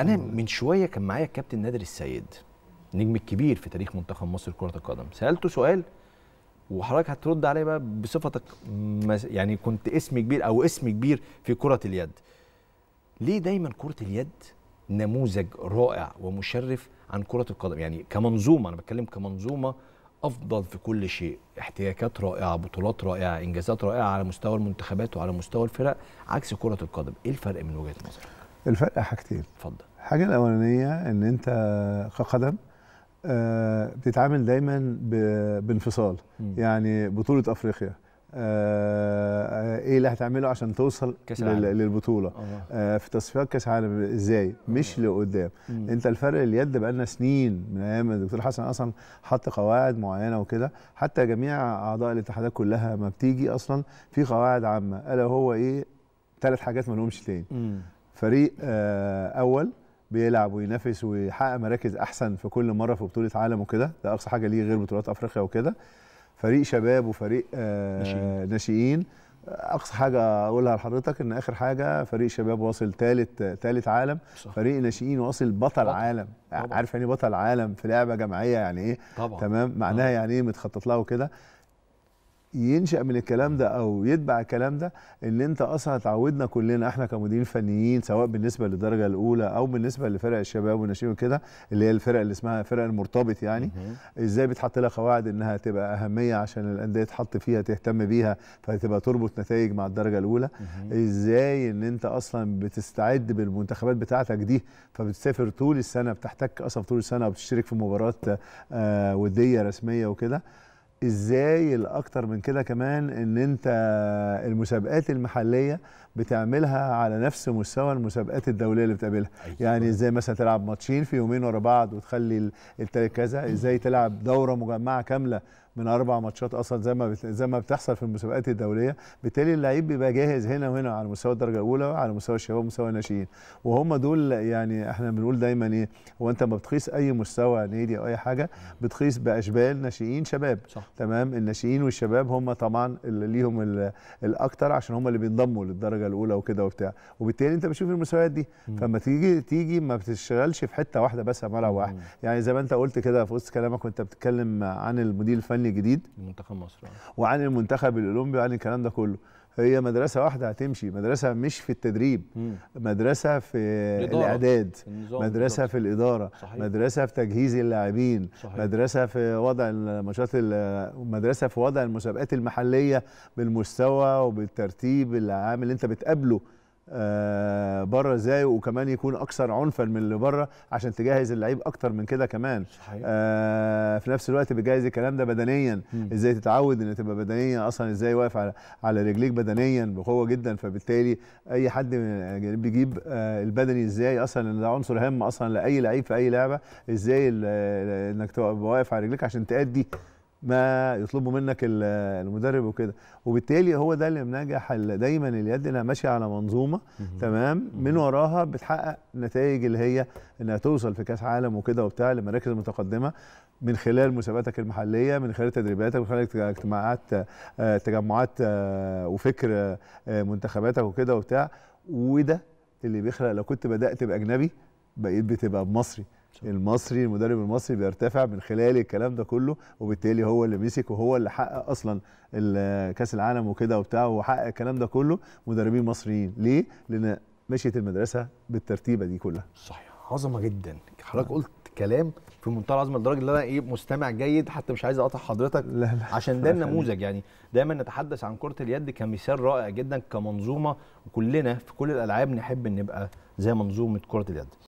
انا من شويه كان معايا الكابتن نادر السيد النجم الكبير في تاريخ منتخب مصر كره القدم سالته سؤال وحضرتك هترد عليه بقى بصفتك يعني كنت اسم كبير او اسم كبير في كره اليد ليه دايما كره اليد نموذج رائع ومشرف عن كره القدم يعني كمنظومه انا بتكلم كمنظومه افضل في كل شيء احتياجات رائعه بطولات رائعه انجازات رائعه على مستوى المنتخبات وعلى مستوى الفرق عكس كره القدم ايه الفرق من وجهه نظرك الفرق حاجتين اتفضل الحاجه الاولانيه ان انت كقدم آه بتتعامل دايما بانفصال يعني بطوله افريقيا آه،, آه ايه اللي هتعمله عشان توصل كاس للبطوله آه في تصفيات كاس عالم ازاي مش لقدام انت الفرق اليد بقالنا سنين من ايام الدكتور حسن اصلا حط قواعد معينه وكده حتى جميع اعضاء الاتحادات كلها ما بتيجي اصلا في قواعد عامه الا هو ايه ثلاث حاجات ما لهمش تاني فريق آه اول بيلعب وينافس ويحقق مراكز احسن في كل مره في بطوله عالم وكده ده اقصى حاجه ليه غير بطولات افريقيا وكده فريق شباب وفريق آه ناشئين اقصى حاجه اقولها لحضرتك ان اخر حاجه فريق شباب واصل ثالث ثالث عالم صح. فريق ناشئين واصل بطل طبعا. عالم طبعا. عارف يعني إيه بطل عالم في لعبه جماعيه يعني ايه طبعا. تمام معناها طبعا. يعني ايه متخطط لها وكده ينشا من الكلام ده او يتبع الكلام ده ان انت اصلا اتعودنا كلنا احنا كمديرين فنيين سواء بالنسبه للدرجه الاولى او بالنسبه لفرق الشباب والناشئين وكده اللي هي الفرق اللي اسمها فرق المرتبط يعني ازاي بيتحط لها قواعد انها تبقى اهميه عشان الانديه تحط فيها تهتم بيها فتبقى تربط نتائج مع الدرجه الاولى ازاي ان انت اصلا بتستعد بالمنتخبات بتاعتك دي فبتسافر طول السنه بتحتك اصلا طول السنه وبتشترك في مباراه آه وديه رسميه وكده ازاي الاكتر من كده كمان ان انت المسابقات المحليه بتعملها على نفس مستوى المسابقات الدوليه اللي بتقابلها أيوة. يعني ازاي مثلا تلعب ماتشين في يومين ورا بعض وتخلي التالت كذا ازاي تلعب دوره مجمعه كامله من اربع ماتشات اصلا زي ما زي ما بتحصل في المسابقات الدوليه بالتالي اللعيب بيبقى جاهز هنا وهنا على مستوى الدرجه الاولى وعلى مستوى الشباب ومستوى الناشئين وهم دول يعني احنا بنقول دايما ايه هو انت ما بتقيس اي مستوى نادي او اي حاجه بتقيس باشبال ناشئين شباب صح. تمام الناشئين والشباب هم طبعا اللي ليهم الاكثر عشان هم اللي بينضموا للدرجه الاولى وكده وبتاع وبالتالي انت بتشوف المستويات دي فلما تيجي تيجي ما بتشتغلش في حته واحده بس ملعب واحد يعني زي ما انت قلت كده في وسط كلامك وانت بتتكلم عن المدير الفني الجديد منتخب مصر آه. وعن المنتخب الاولمبي وعن الكلام ده كله هي مدرسه واحده هتمشي مدرسه مش في التدريب مم. مدرسه في الاعداد مدرسه بالضبط. في الاداره صحيح. مدرسه في تجهيز اللاعبين مدرسه في وضع الماتشات مدرسه في وضع المسابقات المحليه بالمستوى وبالترتيب العام اللي انت بتقابله آه، بره ازاي وكمان يكون اكثر عنفا من اللي بره عشان تجهز اللعيب اكتر من كده كمان صحيح. آه، في نفس الوقت بجهز الكلام ده بدنيا ازاي تتعود ان تبقى بدنيا اصلا ازاي واقف على على رجليك بدنيا بقوه جدا فبالتالي اي حد بيجيب آه، البدني ازاي اصلا ان ده عنصر هام اصلا لاي لعيب في اي لعبه ازاي انك تبقى واقف على رجليك عشان تادي ما يطلبه منك المدرب وكده وبالتالي هو ده اللي منجح دايما اليد انها ماشيه على منظومه تمام من وراها بتحقق نتائج اللي هي انها توصل في كاس عالم وكده وبتاع لمراكز متقدمه من خلال مسابقاتك المحليه من خلال تدريباتك من خلال اجتماعات آه، تجمعات آه، وفكر آه، منتخباتك وكده وبتاع وده اللي بيخلق لو كنت بدات باجنبي بقيت بتبقى بمصري المصري المدرب المصري بيرتفع من خلال الكلام ده كله وبالتالي هو اللي مسك وهو اللي حقق اصلا كاس العالم وكده وبتاع وحقق الكلام ده كله مدربين مصريين ليه؟ لان مشيت المدرسه بالترتيبه دي كلها صحيح عظمه جدا حضرتك قلت كلام في منتهى العظمه لدرجه ان انا ايه مستمع جيد حتى مش عايز اقاطع حضرتك لا لا عشان ده النموذج يعني دايما نتحدث عن كره اليد كمثال رائع جدا كمنظومه وكلنا في كل الالعاب نحب ان نبقى زي منظومه كره اليد